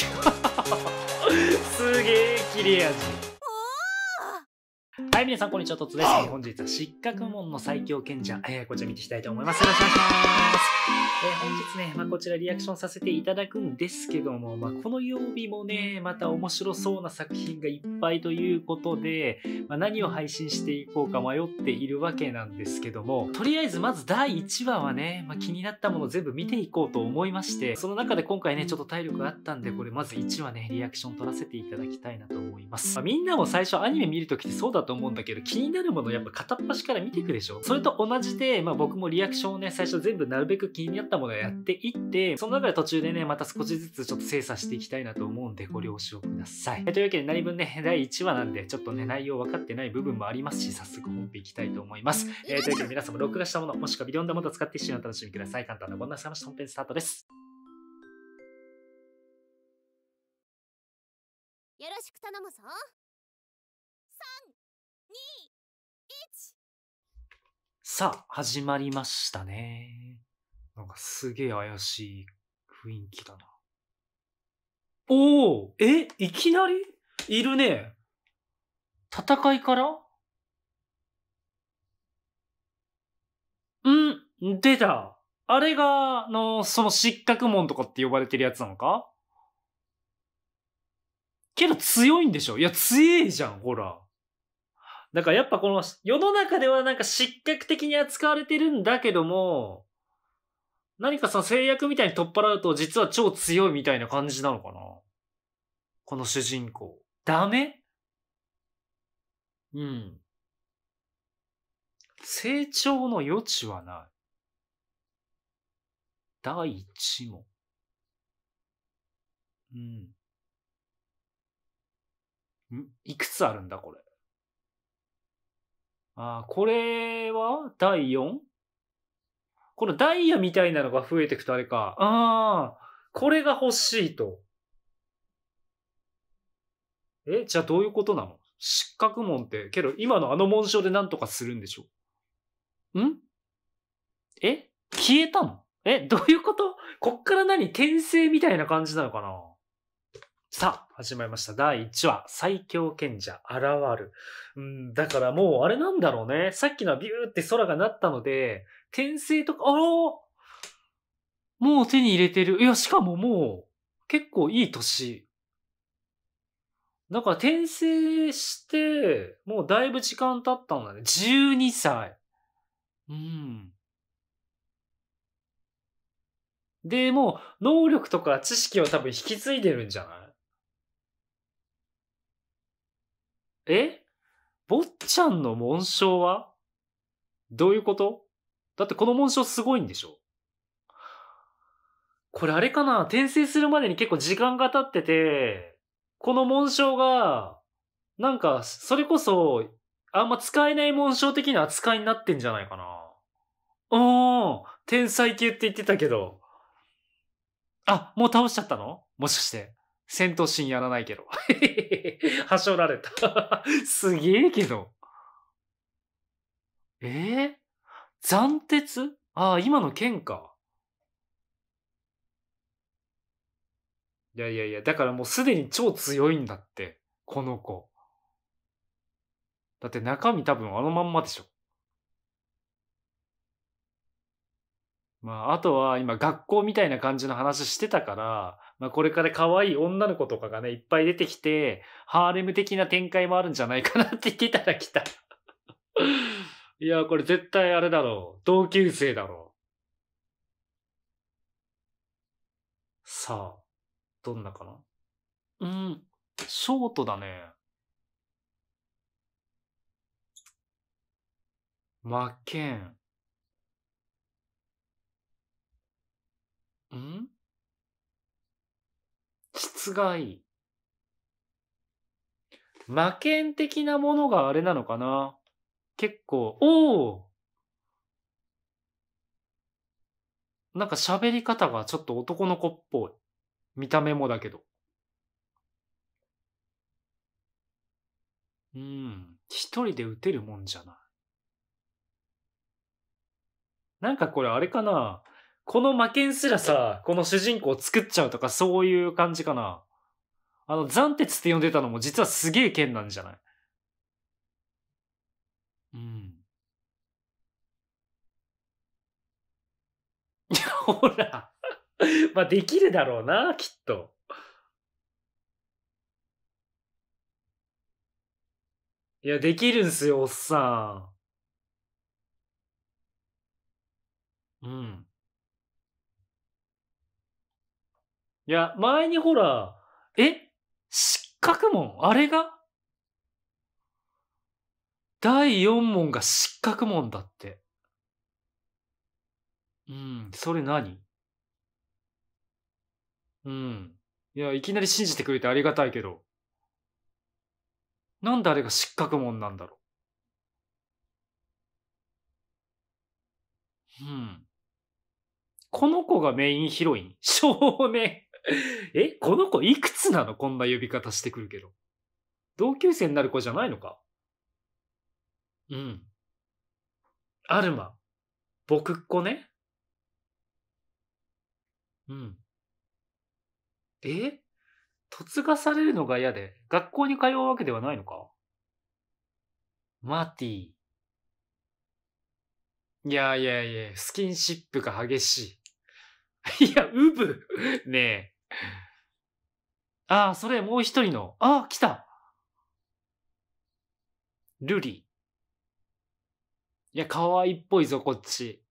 すげえ切れ味はい皆さんこんにちはとつです本日は失格門の最強賢者えー、こちら見ていきたいと思いますよろしくお願いしますえ本日ね、まあ、こちらリアクションさせていただくんですけども、まあ、この曜日もね、また面白そうな作品がいっぱいということで、まあ、何を配信していこうか迷っているわけなんですけども、とりあえずまず第1話はね、ま気になったもの全部見ていこうと思いまして、その中で今回ね、ちょっと体力があったんで、これまず1話ね、リアクション取らせていただきたいなと思います。まみんなも最初アニメ見るときってそうだと思うんだけど、気になるものやっぱ片っ端から見てくでしょそれと同じで、ま僕もリアクションをね、最初全部なるべく気になってったものをやっていって、その中で途中でね、また少しずつちょっと精査していきたいなと思うんでご了承ください。というわけで何分ね、第1話なんで、ちょっとね、内容分かってない部分もありますし、早速本編いきたいと思います。えー、というわけで皆さんも録画したもの、もしくはビオンダモード使って一緒にお楽しみください。簡単なご案内さました。本編スタートです。よろしく頼むぞ。さあ、始まりましたね。なんかすげえ怪しい雰囲気だな。おおえいきなりいるね。戦いからん出た。あれが、の、その失格門とかって呼ばれてるやつなのかけど強いんでしょいや、強えじゃん、ほら。だからやっぱこの世の中ではなんか失格的に扱われてるんだけども、何かその制約みたいに取っ払うと実は超強いみたいな感じなのかなこの主人公。ダメうん。成長の余地はない。第一問。うん。いくつあるんだ、これ。あ、あ、これは第 4? このダイヤみたいなのが増えてくとあれか。ああ、これが欲しいと。え、じゃあどういうことなの失格門って、けど今のあの紋章で何とかするんでしょんえ消えたのえ、どういうことこっから何転生みたいな感じなのかなさあ、始まりました。第1話、最強賢者、現る。うん、だからもうあれなんだろうね。さっきのはビューって空がなったので、転生とか、あらもう手に入れてる。いや、しかももう、結構いい年。だから転生して、もうだいぶ時間経ったんだね。12歳。うん。で、もう、能力とか知識を多分引き継いでるんじゃないえ坊ちゃんの紋章はどういうことだってこの紋章すごいんでしょこれあれかな転生するまでに結構時間が経ってて、この紋章が、なんか、それこそ、あんま使えない紋章的な扱いになってんじゃないかな。おー、天才級って言ってたけど。あ、もう倒しちゃったのもしかして。戦闘シーンやらないけど。はしょられた すげえけど。えー、斬鉄ああ、今の剣か。いやいやいや、だからもうすでに超強いんだって、この子。だって中身多分あのまんまでしょ。まあ、あとは今学校みたいな感じの話してたから、まあこれから可愛い女の子とかがね、いっぱい出てきて、ハーレム的な展開もあるんじゃないかなって言ってたらきた。いや、これ絶対あれだろう。同級生だろう。さあ、どんなかなうん、ショートだね。負けん。ん質がいい。魔剣的なものがあれなのかな結構、おおなんか喋り方がちょっと男の子っぽい。見た目もだけど。うん。一人で打てるもんじゃない。なんかこれあれかなこの魔剣すらさ、この主人公作っちゃうとかそういう感じかなあの、斬鉄って呼んでたのも実はすげえ剣なんじゃないうん。いや、ほら。ま、できるだろうな、きっと。いや、できるんすよ、おっさん。うん。いや、前にほら、え、失格もん、あれが第4問が失格問だって。うん、それ何うん。いや、いきなり信じてくれてありがたいけど。なんであれが失格問なんだろう。うん。この子がメインヒロイン少年 えこの子いくつなのこんな呼び方してくるけど。同級生になる子じゃないのかうん。アルマ。僕っ子ね。うん。え嫁がされるのが嫌で、学校に通うわけではないのかマティ。いやいやいや、スキンシップが激しい。いや、ウブねえ。ああ、それもう一人の。ああ、来たルリ。いや、愛いっぽいぞ、こっち。い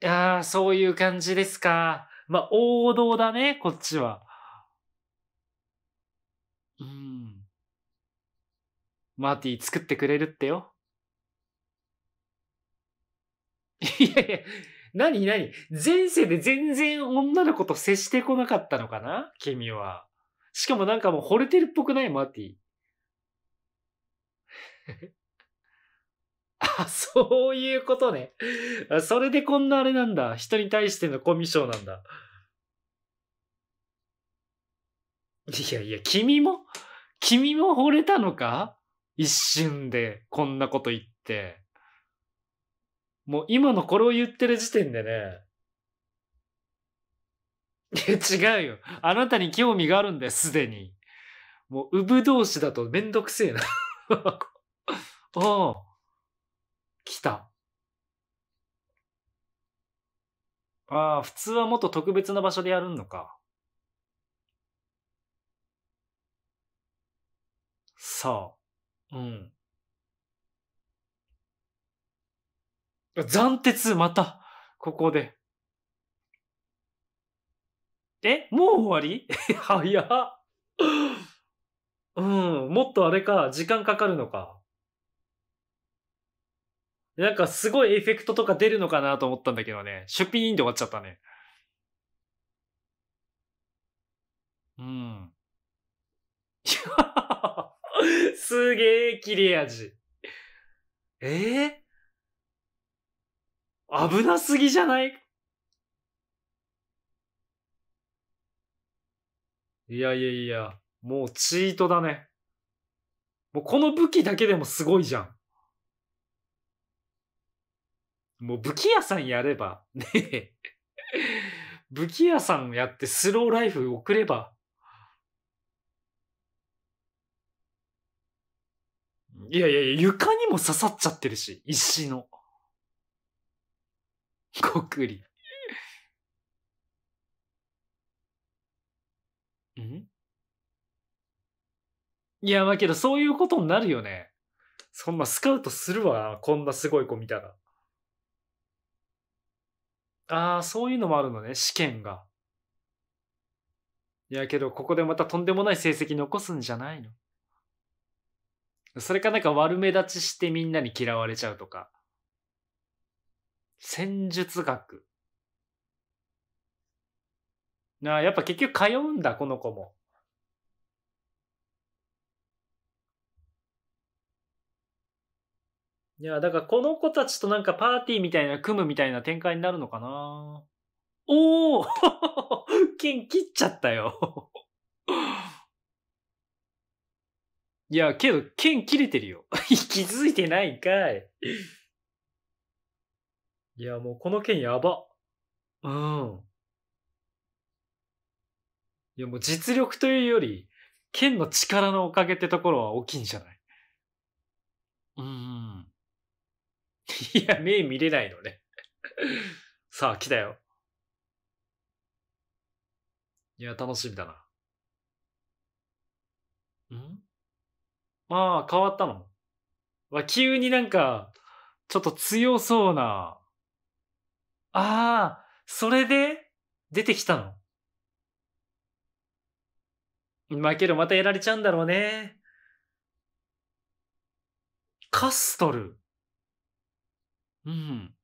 やー、そういう感じですか。まあ、王道だね、こっちは。うん。マーティ作ってくれるってよ。いやいや、なになに前世で全然女の子と接してこなかったのかな君は。しかもなんかもう惚れてるっぽくないマーティ。そういうことね。それでこんなあれなんだ。人に対してのコミュ障なんだ。いやいや、君も、君も惚れたのか一瞬で、こんなこと言って。もう今のこれを言ってる時点でね。いや、違うよ。あなたに興味があるんだよ、すでに。もう、うぶ同士だとめんどくせえな。ああ。来た。ああ、普通はもっと特別な場所でやるのか。さあ。うん。暫鉄、また、ここで。えもう終わり 早っ。うん、もっとあれか、時間かかるのか。なんかすごいエフェクトとか出るのかなと思ったんだけどね。シュピーンで終わっちゃったね。うん。い やすげえ切れ味。ええー、危なすぎじゃないいやいやいや、もうチートだね。もうこの武器だけでもすごいじゃん。もう武器屋さんやれば、ね武器屋さんやってスローライフ送れば、いやいやいや、床にも刺さっちゃってるし、石の。こくり。んいや、まあけどそういうことになるよね。そんなスカウトするわ、こんなすごい子見たら。ああ、そういうのもあるのね、試験が。いやけど、ここでまたとんでもない成績残すんじゃないのそれかなんか悪目立ちしてみんなに嫌われちゃうとか。戦術学。なあ、やっぱ結局通うんだ、この子も。いや、だからこの子たちとなんかパーティーみたいな、組むみたいな展開になるのかなおお 剣切っちゃったよいや、けど、剣切れてるよ 気づいてないんかい。いや、もうこの剣やば。うん。いや、もう実力というより、剣の力のおかげってところは大きいんじゃないうん。いや、目見れないのね。さあ、来たよ。いや、楽しみだな。んまあ、変わったのわ、急になんか、ちょっと強そうな。ああ、それで出てきたの負けるまたやられちゃうんだろうね。カストル。うん。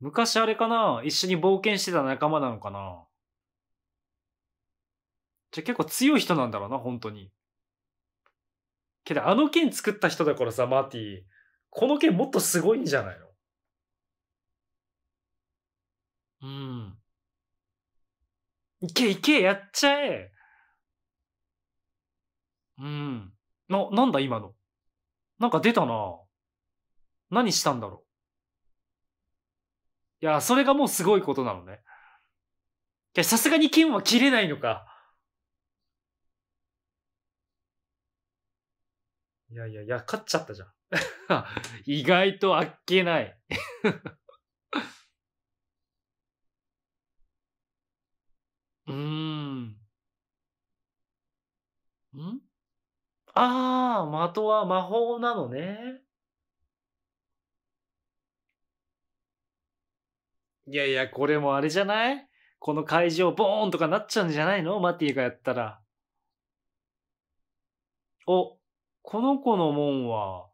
昔あれかな一緒に冒険してた仲間なのかなじゃ結構強い人なんだろうな、本当に。けどあの剣作った人だからさ、マーティー。この剣もっとすごいんじゃないのうん。いけいけ、やっちゃえ。うん。な、なんだ今の。なんか出たな何したんだろう。いや、それがもうすごいことなのね。いや、さすがに剣は切れないのか。いやいやいや、勝っちゃったじゃん。意外とあっけない うーん。んああ、的は魔法なのね。いやいや、これもあれじゃないこの会場ボーンとかなっちゃうんじゃないのマティがやったら。お、この子の門は、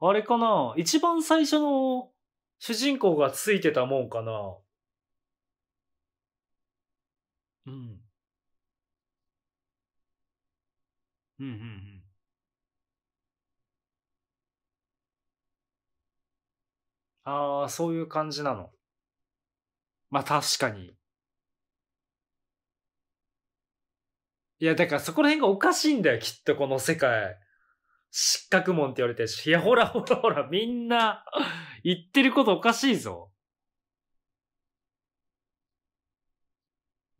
あれかな一番最初の主人公がついてた門かなうん。うんうんうん。ああ、そういう感じなの。まあ確かに。いや、だからそこら辺がおかしいんだよ、きっとこの世界。失格門って言われてるし。いや、ほらほらほら、みんな言ってることおかしいぞ。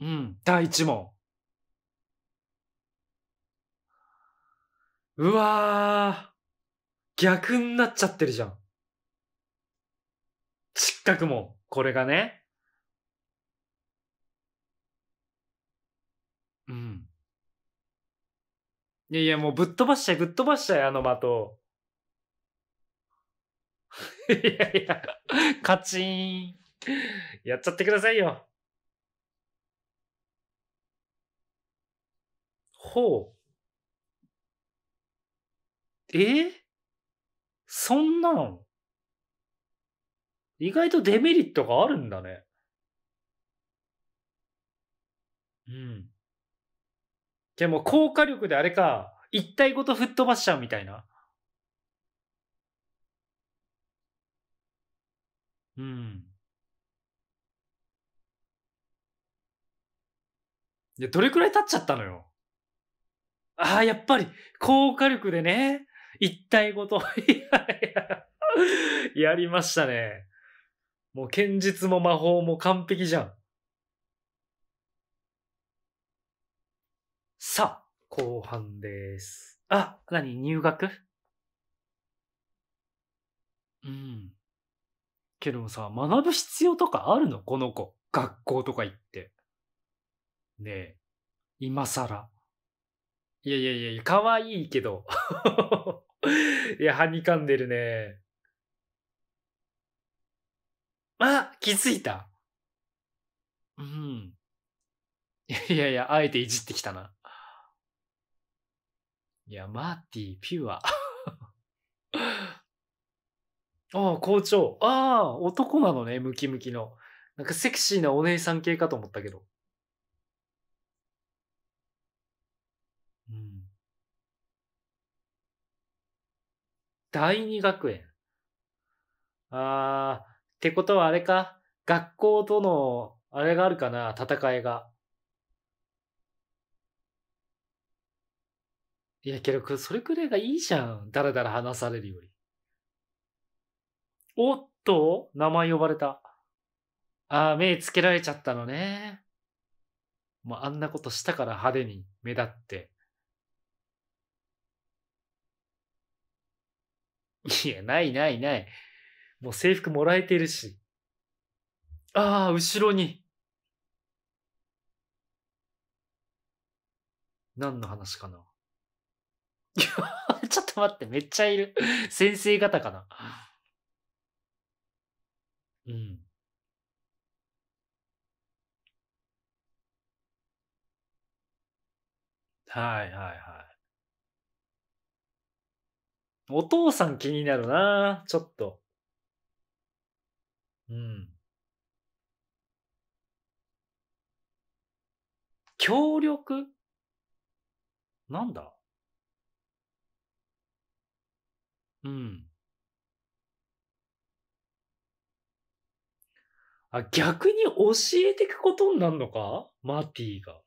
うん、第一問。うわー、逆になっちゃってるじゃん。失格も、これがね。うん。いやいや、もうぶっ飛ばしちゃい、ぶっ飛ばしちゃい、あの的。いやいや、カチーン。やっちゃってくださいよ。ほう。えそんなの意外とデメリットがあるんだね。うん。でも効果力であれか、一体ごと吹っ飛ばしちゃうみたいな。うん。で、どれくらい経っちゃったのよ。ああ、やっぱり、効果力でね、一体ごと、いやいや、やりましたね。もう剣術も魔法も完璧じゃん。さあ、後半です。あ、なに、入学うん。けどさ、学ぶ必要とかあるのこの子。学校とか行って。ねえ、今更。いやいやいや、可愛いけど。いや、はにかんでるね。あ気づいたうん。いやいや、あえていじってきたな。いや、マーティー、ピュア。ああ、校長。ああ、男なのね、ムキムキの。なんかセクシーなお姉さん系かと思ったけど。うん。第二学園。ああ、ってことはあれか、学校との、あれがあるかな、戦いが。いや、けど、それくらいがいいじゃん。だらだら話されるより。おっと名前呼ばれた。ああ、目つけられちゃったのね。もうあんなことしたから派手に目立って。いや、ないないない。もう制服もらえてるし。ああ、後ろに。何の話かな。ちょっと待って、めっちゃいる。先生方かな。うん。はいはいはい。お父さん気になるなちょっと。うん。協力なんだうん。あ、逆に教えていくことになるのかマティが。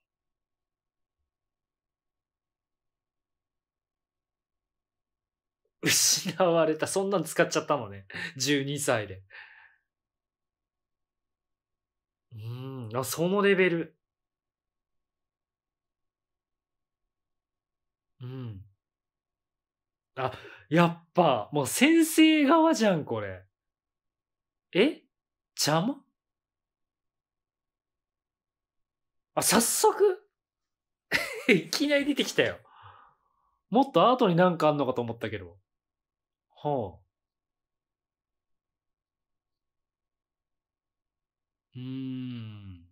失われた。そんなん使っちゃったのね。12歳で。うん、あ、そのレベル。うん。あ、やっぱ、もう先生側じゃん、これ。え邪魔あ、早速 いきなり出てきたよ。もっと後になんかあんのかと思ったけど。はあ。うん。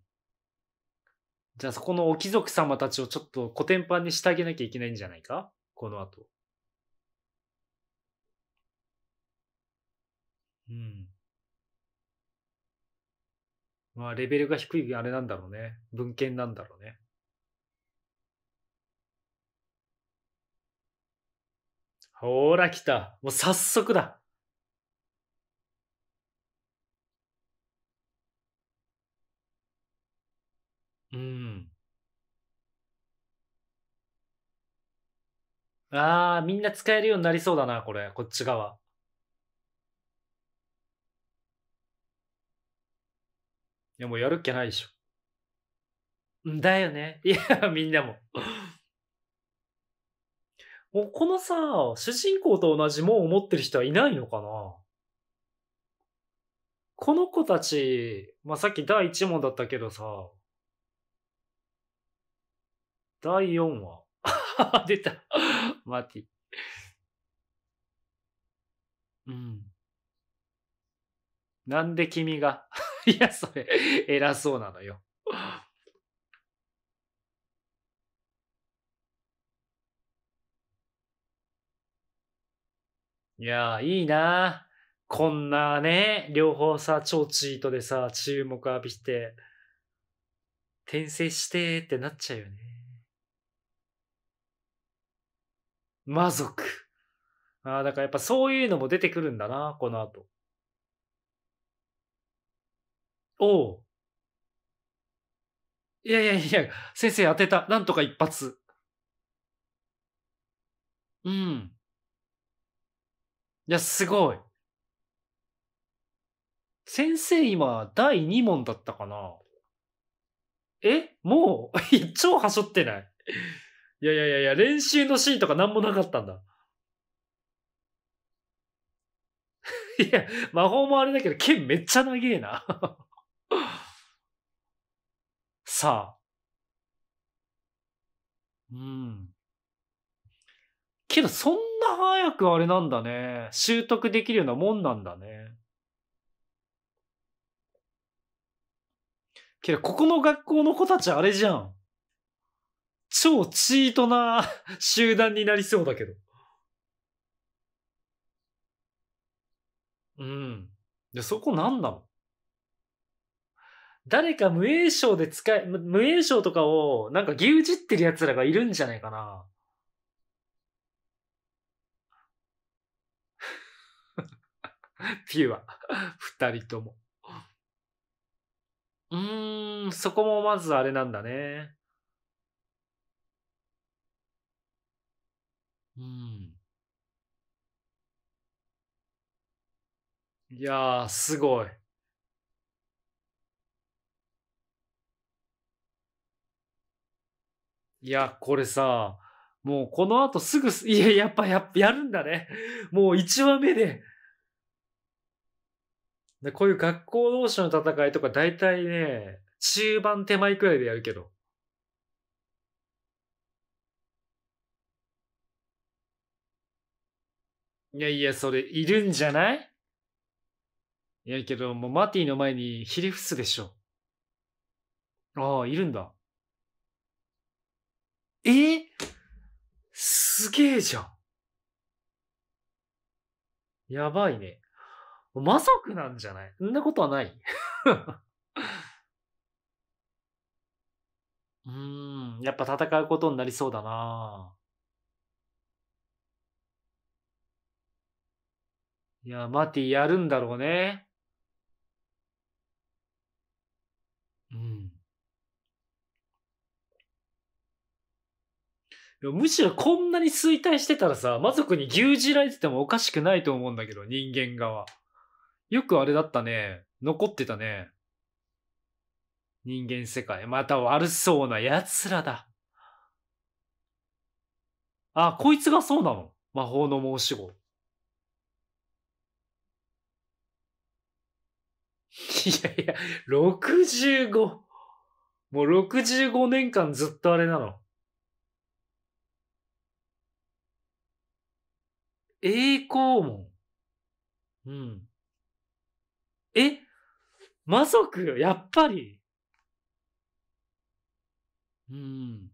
じゃあそこのお貴族様たちをちょっと古典版にしてあげなきゃいけないんじゃないかこの後。うん。まあ、レベルが低いあれなんだろうね。文献なんだろうね。ほら、来た。もう早速だ。うん。ああ、みんな使えるようになりそうだな、これ、こっち側。いや、もうやるっきゃないでしょ。んだよね。いや、みんなも。もうこのさ、主人公と同じもんを持ってる人はいないのかなこの子たち、まあ、さっき第1問だったけどさ、第4話。出た。マティ。うん。なんで君が いや、それ、偉そうなのよいやいいなこんなね、両方さ、超チートでさ、注目浴びて、転生してってなっちゃうよね。魔族。ああ、だからやっぱそういうのも出てくるんだな、この後。おう。いやいやいや、先生当てた。なんとか一発。うん。いや、すごい。先生今、第2問だったかなえもう 超はしょってないいやいやいやいや、練習のシーンとか何もなかったんだ。いや、魔法もあれだけど、剣めっちゃ長えな さあ。うん。けど、そんな早くあれなんだね。習得できるようなもんなんだね。けど、ここの学校の子たちあれじゃん。超チートな 集団になりそうだけど。うん。で、そこなんなの誰か無栄賞で使え、無栄賞とかをなんか牛耳ってる奴らがいるんじゃないかな。ピュア。二人とも。うーん、そこもまずあれなんだね。うん。いやー、すごい。いや、これさ、もうこの後すぐす、いや、やっぱ、ややるんだね。もう1話目で。でこういう学校同士の戦いとか大体ね、中盤手前くらいでやるけど。いやいや、それ、いるんじゃないいやけど、もうマティの前にひれ伏すでしょ。ああ、いるんだ。えすげえじゃん。やばいね。魔族なんじゃないそんなことはない。うん、やっぱ戦うことになりそうだないや、マティやるんだろうね。うん。むしろこんなに衰退してたらさ、魔族に牛耳られててもおかしくないと思うんだけど、人間側。よくあれだったね。残ってたね。人間世界。また悪そうな奴らだ。あ、こいつがそうなの魔法の申し子。いやいや、65。もう65年間ずっとあれなの。栄光門。うん。え魔族やっぱりうん。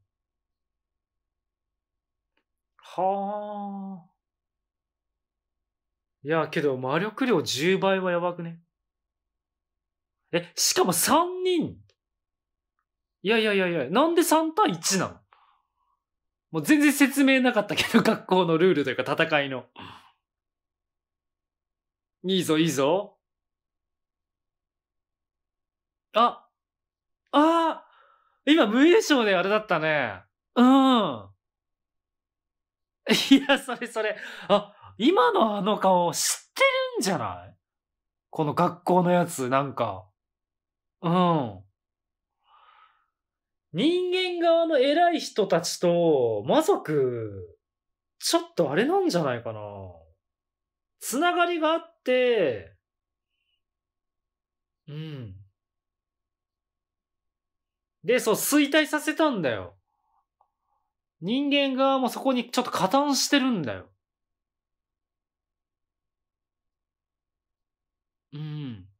はあ。いや、けど魔力量10倍はやばくね。え、しかも3人。いやいやいやいや、なんで3対1なのもう全然説明なかったけど、学校のルールというか戦いの。いいぞ、いいぞ。あ、ああ、今無優勝であれだったね。うん。いや、それそれ。あ、今のあの顔知ってるんじゃないこの学校のやつ、なんか。うん。人間側の偉い人たちと、魔族、ちょっとあれなんじゃないかな。つながりがあって、うん。で、そう、衰退させたんだよ。人間側もそこにちょっと加担してるんだよ。うん。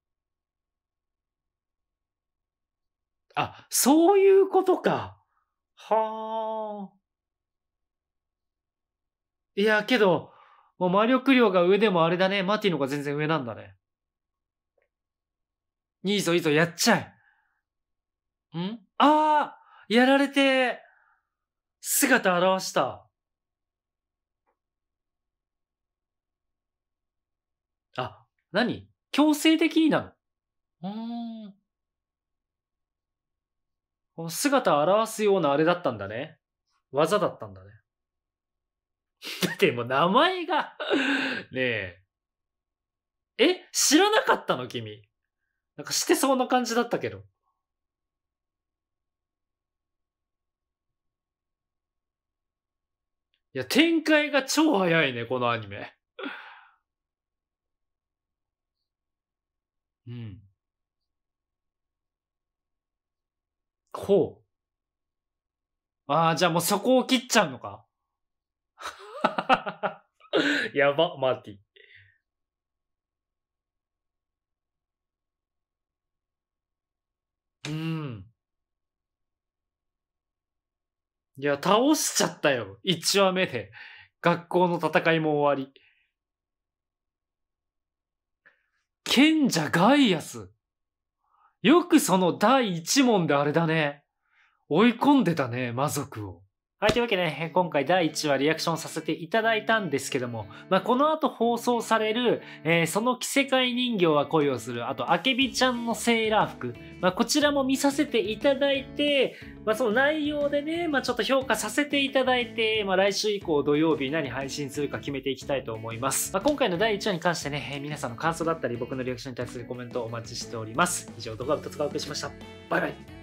あ、そういうことか。はあ。いや、けど、もう魔力量が上でもあれだね。マティのが全然上なんだね。いいぞ、いいぞ、やっちゃえ。んああやられて、姿現した。あ、何強制的になのうーん。この姿を表すようなあれだったんだね。技だったんだね。だってもう名前が ねえ。え知らなかったの君。なんかしてそうな感じだったけど。いや、展開が超早いね、このアニメ。うん。ほう。ああ、じゃあもうそこを切っちゃうのか やば、マーティ。うん。いや、倒しちゃったよ。1話目で。学校の戦いも終わり。賢者ガイアス。よくその第一問であれだね。追い込んでたね、魔族を。はい、というわけで、ね、今回第1話リアクションさせていただいたんですけども、まあ、この後放送される、えー、その着せ替え人形は恋をする、あと、あけびちゃんのセーラー服、まあ、こちらも見させていただいて、まあ、その内容でね、まあ、ちょっと評価させていただいて、まあ、来週以降土曜日何配信するか決めていきたいと思います。まあ、今回の第1話に関してね、えー、皆さんの感想だったり、僕のリアクションに対するコメントをお待ちしております。以上、動画を2つお送りしました。バイバイ。